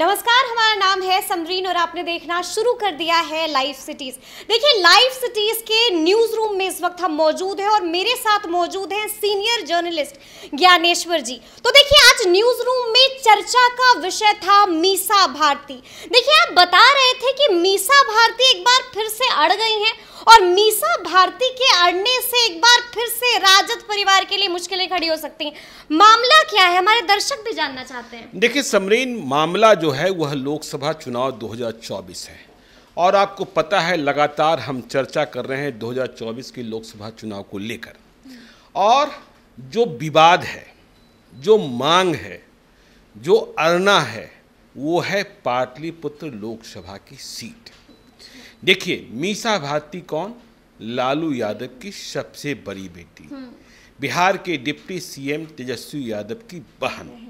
नमस्कार हमारा नाम है समरीन और आपने देखना शुरू कर दिया है लाइव सिटीज देखिए लाइव सिटीज के न्यूज रूम में इस वक्त हम मौजूद हैं और मेरे साथ मौजूद हैं सीनियर जर्नलिस्ट ज्ञानेश्वर जी तो देखिए आज न्यूज रूम में चर्चा का विषय था मीसा भारती देखिए आप बता रहे थे कि मीसा भारती एक बार फिर से अड़ गई हैं और मीसा भारती के अड़ने से एक बार फिर से राजद परिवार के लिए मुश्किलें खड़ी हो सकती हैं मामला क्या है हमारे दर्शक भी जानना चाहते हैं देखिए समरीन मामला जो है वह लोकसभा चुनाव 2024 है और आपको पता है लगातार हम चर्चा कर रहे हैं 2024 के लोकसभा चुनाव को लेकर और जो विवाद है जो मांग है जो अरना है वो है पाटलिपुत्र लोकसभा की सीट देखिए मीसा भारती कौन लालू यादव की सबसे बड़ी बेटी हम्म। बिहार के डिप्टी सीएम तेजस्वी यादव की बहन हम्म।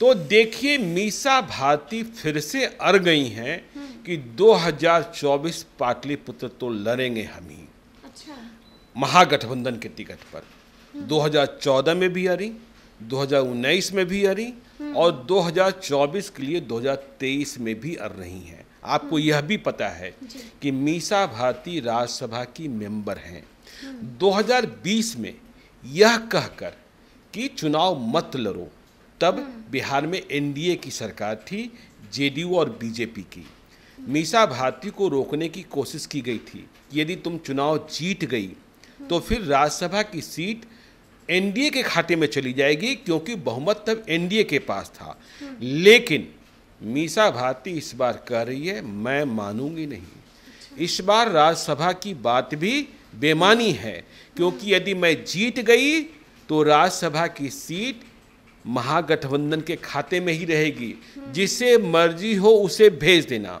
तो देखिए मीसा भारती फिर से अर गई हैं हम्म। कि 2024 पाटलिपुत्र तो लड़ेंगे हम ही अच्छा। महागठबंधन के टिकट पर 2014 में भी अड़ी 2019 में भी अरी और 2024 के लिए 2023 में भी अर रही हैं आपको यह भी पता है कि मीसा भारती राज्यसभा की मेंबर हैं 2020 में यह कहकर कि चुनाव मत लड़ो तब हम्म। बिहार में एनडीए की सरकार थी जेडीयू और बीजेपी की मीसा भारती को रोकने की कोशिश की गई थी यदि तुम चुनाव जीत गई हम्म। तो फिर राज्यसभा की सीट एनडीए के खाते में चली जाएगी क्योंकि बहुमत तब एनडीए के पास था हम्म। लेकिन मीसा भारती इस बार कह रही है मैं मानूंगी नहीं इस बार राज्यसभा की बात भी बेमानी है क्योंकि यदि मैं जीत गई तो राज्यसभा की सीट महागठबंधन के खाते में ही रहेगी जिसे मर्जी हो उसे भेज देना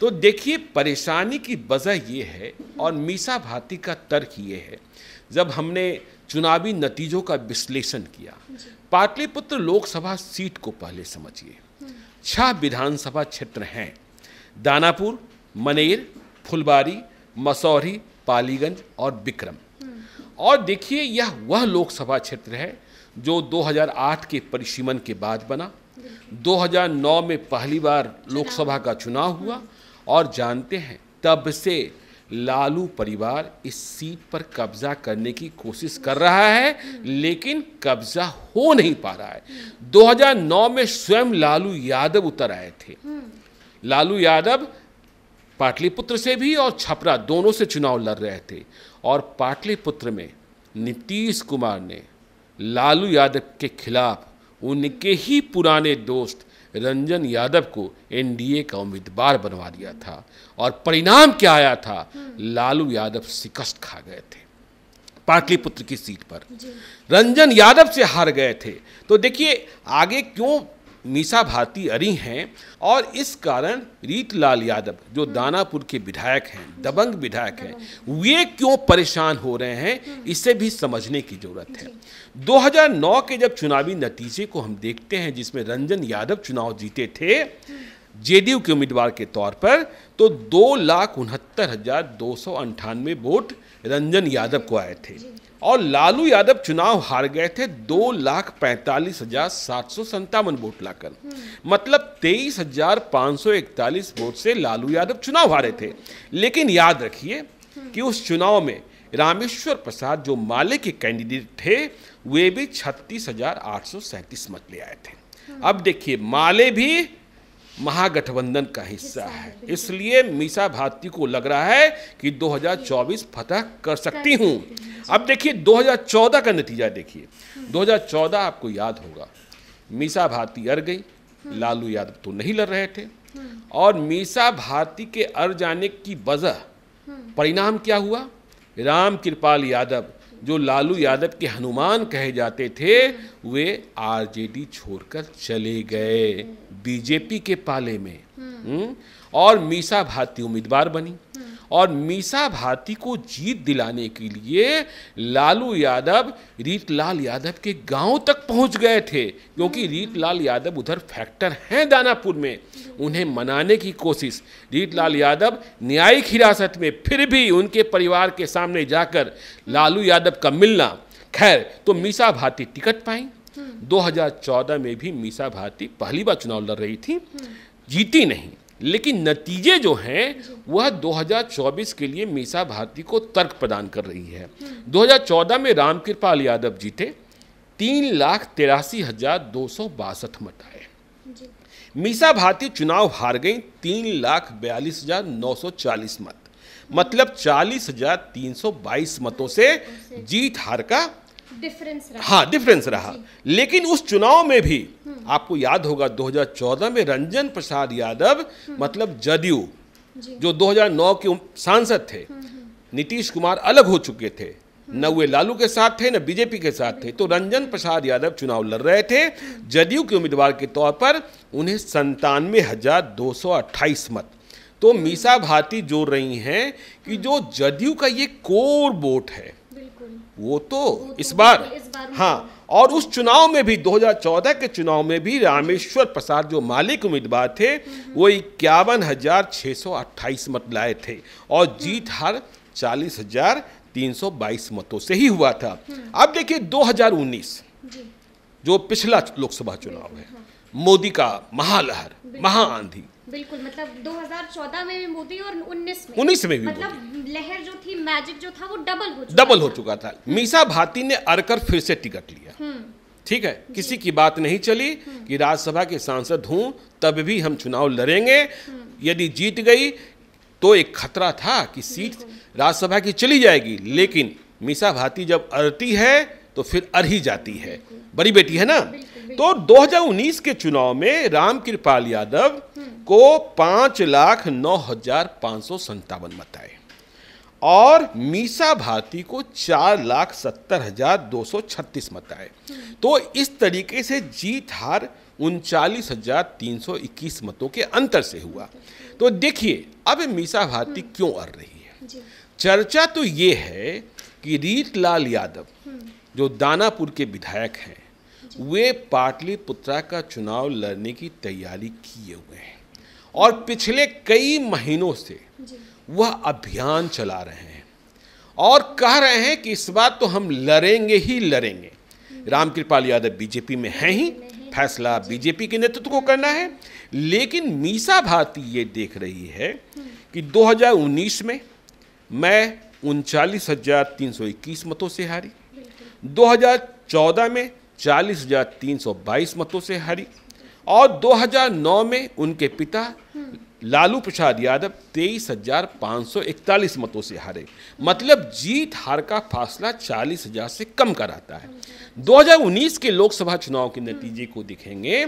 तो देखिए परेशानी की वजह ये है और मीसा भाती का तर्क ये है जब हमने चुनावी नतीजों का विश्लेषण किया पाटलिपुत्र लोकसभा सीट को पहले समझिए छह विधानसभा क्षेत्र हैं दानापुर मनेर फुलबारी मसौरी पालीगंज और बिक्रम और देखिए यह वह लोकसभा क्षेत्र है जो 2008 के परिसीमन के बाद बना 2009 में पहली बार लोकसभा का चुनाव हुआ और जानते हैं तब से लालू परिवार इस सीट पर कब्जा करने की कोशिश कर रहा है लेकिन कब्जा हो नहीं पा रहा है 2009 में स्वयं लालू यादव उतर आए थे लालू यादव पाटलिपुत्र से भी और छपरा दोनों से चुनाव लड़ रहे थे और पाटलिपुत्र में नीतीश कुमार ने लालू यादव के खिलाफ उनके ही पुराने दोस्त रंजन यादव को एनडीए का उम्मीदवार बनवा दिया था और परिणाम क्या आया था लालू यादव शिकस्त खा गए थे पाटलिपुत्र की सीट पर रंजन यादव से हार गए थे तो देखिए आगे क्यों मीसा भारती अरी हैं और इस कारण रीतलाल यादव जो हम्म। दानापुर के विधायक हैं दबंग विधायक हैं वे क्यों परेशान हो रहे हैं हम्म। इसे भी समझने की ज़रूरत है 2009 के जब चुनावी नतीजे को हम देखते हैं जिसमें रंजन यादव चुनाव जीते थे हम्म। जेडीयू के उम्मीदवार के तौर पर तो दो लाख उनहत्तर हज़ार दो सौ अंठानवे वोट रंजन यादव को आए थे और लालू यादव चुनाव हार गए थे दो लाख पैंतालीस हजार सात सौ संतावन वोट लाकर मतलब तेईस हजार पाँच सौ इकतालीस वोट से लालू यादव चुनाव हारे थे लेकिन याद रखिए कि उस चुनाव में रामेश्वर प्रसाद जो माले के कैंडिडेट थे वे भी छत्तीस हजार आठ सौ सैंतीस मत ले आए थे अब देखिए माले भी महागठबंधन का हिस्सा है इसलिए मीसा भारती को लग रहा है कि 2024 फतह कर सकती हूँ अब देखिए 2014 का नतीजा देखिए 2014 हम्म। आपको याद होगा मीसा भारती अर गई हम्म। लालू यादव तो नहीं लड़ रहे थे हम्म। और मीसा भारती के अर जाने की वजह परिणाम क्या हुआ राम कृपाल यादव जो लालू यादव के हनुमान कहे जाते थे वे आरजेडी छोड़कर चले गए बीजेपी के पाले में हम्म। हम्म। और मीसा भारती उम्मीदवार बनी और मीसा भारती को जीत दिलाने के लिए लालू यादव रीतलाल यादव के गांव तक पहुंच गए थे क्योंकि हाँ। रीतलाल यादव उधर फैक्टर हैं दानापुर में उन्हें मनाने की कोशिश रीतलाल यादव न्यायिक हिरासत में फिर भी उनके परिवार के सामने जाकर लालू यादव का मिलना खैर तो मीसा भारती टिकट पाई 2014 हाँ। में भी मीसा भारती पहली बार चुनाव लड़ रही थी हाँ। जीती नहीं लेकिन नतीजे जो हैं वह 2024 के लिए मीसा भारती को तर्क प्रदान कर रही है 2014 में रामकृपाल यादव जीते तीन लाख तिरासी हजार दो सौ बासठ मत आए मीसा भारती चुनाव हार गई तीन लाख बयालीस हजार नौ सौ चालीस मत मतलब चालीस हजार तीन सौ बाईस मतों से जीत हार का डिफरेंस रहा हाँ डिफरेंस रहा लेकिन उस चुनाव में भी आपको याद होगा 2014 में रंजन प्रसाद यादव मतलब जदयू जो 2009 के सांसद थे हम्म, हम्म। नीतीश कुमार अलग हो चुके थे हम्म। न वे लालू के साथ थे न बीजेपी के साथ थे तो रंजन प्रसाद यादव चुनाव लड़ रहे थे जदयू के उम्मीदवार के तौर पर उन्हें संतानवे हजार दो सौ अट्ठाईस मत तो मीसा भारती जोड़ रही हैं कि जो जदयू का ये कोर वोट है तो तो वो तो, इस बार, हाँ और उस चुनाव में भी 2014 के चुनाव में भी रामेश्वर प्रसाद जो मालिक उम्मीदवार थे वो इक्यावन हजार छः सौ मत लाए थे और हम्म। जीत हार चालीस हजार तीन सौ बाईस मतों से ही हुआ था हम्म। अब देखिए 2019 जो पिछला लोकसभा चुनाव है हाँ। मोदी का महालहर महाआंधी बिल्कुल मतलब 2014 में भी मोदी और 19 में 19 में भी मतलब लहर जो थी मैजिक जो था वो डबल हो चुका डबल हो चुका था मीसा भारती ने अरकर फिर से टिकट लिया हम्म। ठीक है किसी की बात नहीं चली हम्म। कि राज्यसभा के सांसद हूं तब भी हम चुनाव लड़ेंगे हम्म। यदि जीत गई तो एक खतरा था कि सीट राज्यसभा की चली जाएगी लेकिन मीसा भारती जब अरती है तो फिर अर ही जाती है बड़ी बेटी है ना तो 2019 के चुनाव में राम कृपाल यादव को पांच लाख नौ हजार पांच सौ संतावन मत आए और मीसा भारती को चार लाख सत्तर हजार दो सौ छत्तीस मत आए तो इस तरीके से जीत हार उनचालीस हजार तीन सौ इक्कीस मतों के अंतर से हुआ तो देखिए अब मीसा भारती हम्म। क्यों अर रही है चर्चा तो ये है कि रीतलाल यादव जो दानापुर के विधायक हैं वे पाटलिपुत्रा का चुनाव लड़ने की तैयारी किए हुए हैं और पिछले कई महीनों से वह अभियान चला रहे हैं और कह रहे हैं कि इस बार तो हम लड़ेंगे ही लड़ेंगे हम्म। रामकृपाल यादव बीजेपी में हैं ही फैसला बीजेपी के नेतृत्व को करना है लेकिन मीसा भारती ये देख रही है हम्म। कि 2019 में मैं उनचालीस हज़ार तीन सौ इक्कीस मतों से हारी 2014 में चालीस हजार तीन सौ बाईस मतों से हारी और 2009 में उनके पिता लालू प्रसाद यादव तेईस हजार पाँच सौ इकतालीस मतों से हारे मतलब जीत हार का फासला चालीस हजार से कम का रहता है 2019 के लोकसभा चुनाव के नतीजे को देखेंगे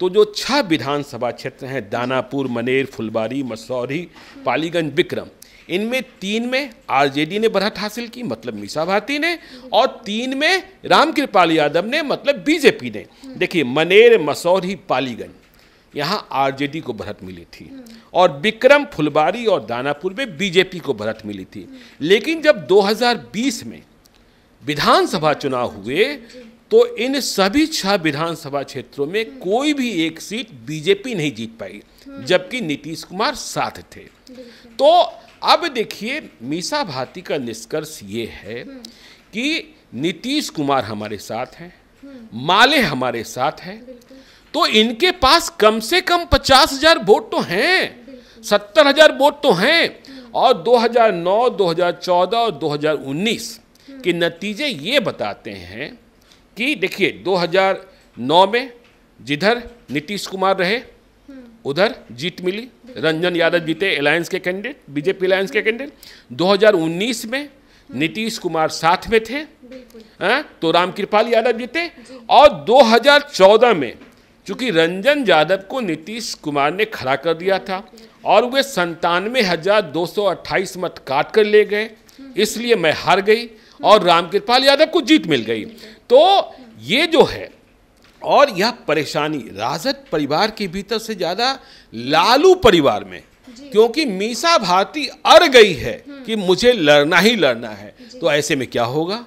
तो जो छह विधानसभा क्षेत्र हैं दानापुर मनेर फुलबारी मसौरी पालीगंज बिक्रम इनमें तीन में आरजेडी ने बढ़त हासिल की मतलब मीसा भारती ने और तीन में रामकृपाल यादव ने मतलब बीजेपी ने देखिए मनेर मसौरी पालीगंज यहाँ आरजेडी को बढ़त मिली थी और बिक्रम फुलबारी और दानापुर में बीजेपी को बढ़त मिली थी लेकिन जब 2020 में विधानसभा चुनाव हुए तो इन सभी छह विधानसभा क्षेत्रों में कोई भी एक सीट बीजेपी नहीं जीत पाई जबकि नीतीश कुमार साथ थे तो अब देखिए मीसा भाती का निष्कर्ष ये है कि नीतीश कुमार हमारे साथ हैं माले हमारे साथ हैं तो इनके पास कम से कम पचास हजार वोट तो हैं सत्तर हजार वोट तो हैं और 2009, 2014 और 2019 के नतीजे ये बताते हैं कि देखिए 2009 में जिधर नीतीश कुमार रहे उधर जीत मिली रंजन यादव जीते अलायंस के कैंडिडेट बीजेपी अलायंस के कैंडिडेट 2019 में नीतीश कुमार साथ में थे आ, हाँ, तो रामकृपाल यादव जीते और 2014 में चूंकि रंजन यादव को नीतीश कुमार ने खड़ा कर दिया था और वे संतानवे हजार दो सौ अट्ठाईस मत काट कर ले गए इसलिए मैं हार गई और रामकृपाल यादव को जीत मिल गई तो ये जो है और यह परेशानी राजद परिवार के भीतर से ज़्यादा लालू परिवार में क्योंकि मीसा भारती अर गई है हम्म। कि मुझे लड़ना ही लड़ना है तो ऐसे में क्या होगा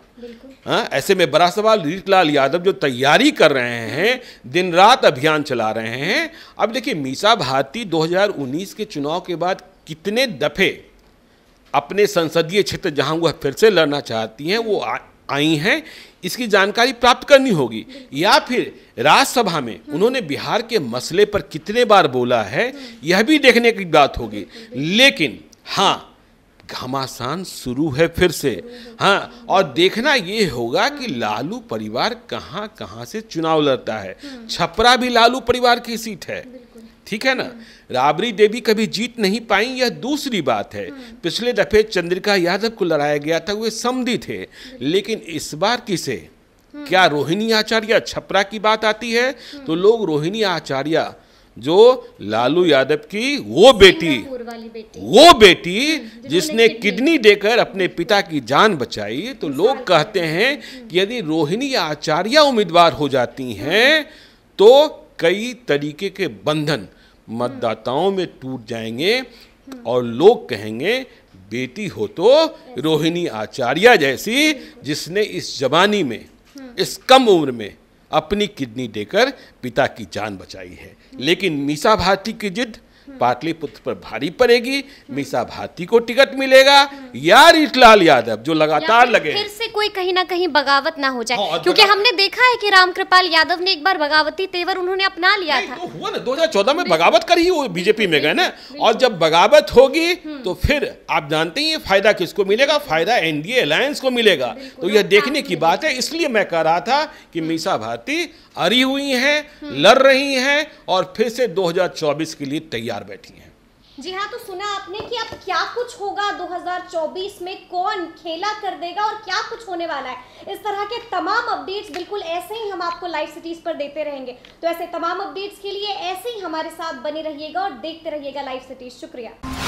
हाँ ऐसे में बड़ा सवाल रीतलाल यादव जो तैयारी कर रहे हैं दिन रात अभियान चला रहे हैं अब देखिए मीसा भारती 2019 के चुनाव के बाद कितने दफे अपने संसदीय क्षेत्र जहां वह फिर से लड़ना चाहती हैं वो आ, आई हैं इसकी जानकारी प्राप्त करनी होगी या फिर राज्यसभा में उन्होंने बिहार के मसले पर कितने बार बोला है यह भी देखने की बात होगी लेकिन हाँ घमासान शुरू है फिर से हाँ और देखना ये होगा कि लालू परिवार कहाँ कहाँ से चुनाव लड़ता है छपरा भी लालू परिवार की सीट है ठीक है ना राबरी देवी कभी जीत नहीं पाई यह दूसरी बात है पिछले दफे चंद्रिका यादव को लड़ाया गया था वे समी थे लेकिन इस बार किसे क्या रोहिणी आचार्य छपरा की बात आती है तो लोग रोहिणी आचार्य जो लालू यादव की वो बेटी, बेटी वो बेटी हम्म, जिसने किडनी देकर अपने हम्म। पिता की जान बचाई तो लोग कहते हैं कि यदि रोहिणी आचार्य उम्मीदवार हो जाती हैं तो कई तरीके के बंधन मतदाताओं में टूट जाएंगे और लोग कहेंगे बेटी हो तो रोहिणी आचार्य जैसी जिसने इस जवानी में इस कम उम्र में अपनी किडनी देकर पिता की जान बचाई है लेकिन मीसा भारती की जिद पाटलिपुत्र पर भारी पड़ेगी मीसा भारती को टिकट मिलेगा या रिटलाल यादव जो लगातार या लगे फिर से कोई कहीं ना कहीं बगावत ना हो जाए हाँ, क्योंकि हमने देखा है कि रामकृपाल यादव ने एक बार बगावती तेवर उन्होंने अपना लिया था तो हुआ ना 2014 में बगावत कर ही बीजेपी में गए ना और जब बगावत होगी हम्म। तो फिर आप जानते ही फायदा किसको मिलेगा फायदा एनडीए अलायंस को मिलेगा तो यह देखने की हाँ, बात है इसलिए मैं कह रहा था कि हम्म। मीसा भारती अरी हुई हैं लड़ रही हैं और फिर से 2024 के लिए तैयार बैठी हैं जी हाँ तो सुना आपने कि अब क्या कुछ होगा 2024 में कौन खेला कर देगा और क्या कुछ होने वाला है इस तरह के तमाम अपडेट्स बिल्कुल ऐसे ही हम आपको लाइव सिटीज पर देते रहेंगे तो ऐसे तमाम अपडेट्स के लिए ऐसे ही हमारे साथ बने रहिएगा और देखते रहिएगा लाइव सिटीज शुक्रिया